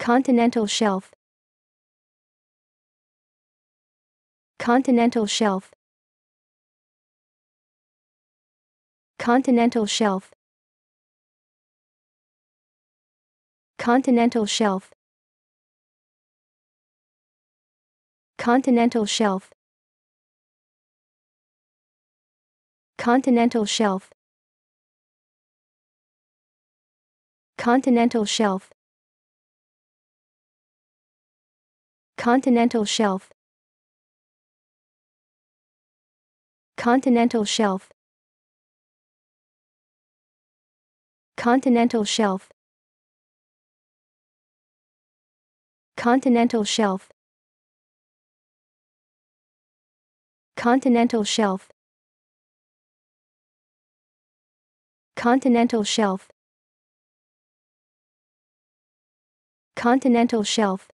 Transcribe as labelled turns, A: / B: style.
A: Continental shelf Continental shelf Continental shelf Continental shelf Continental shelf Continental shelf Continental shelf Continental shelf Continental shelf Continental shelf Continental shelf Continental shelf Continental shelf Continental shelf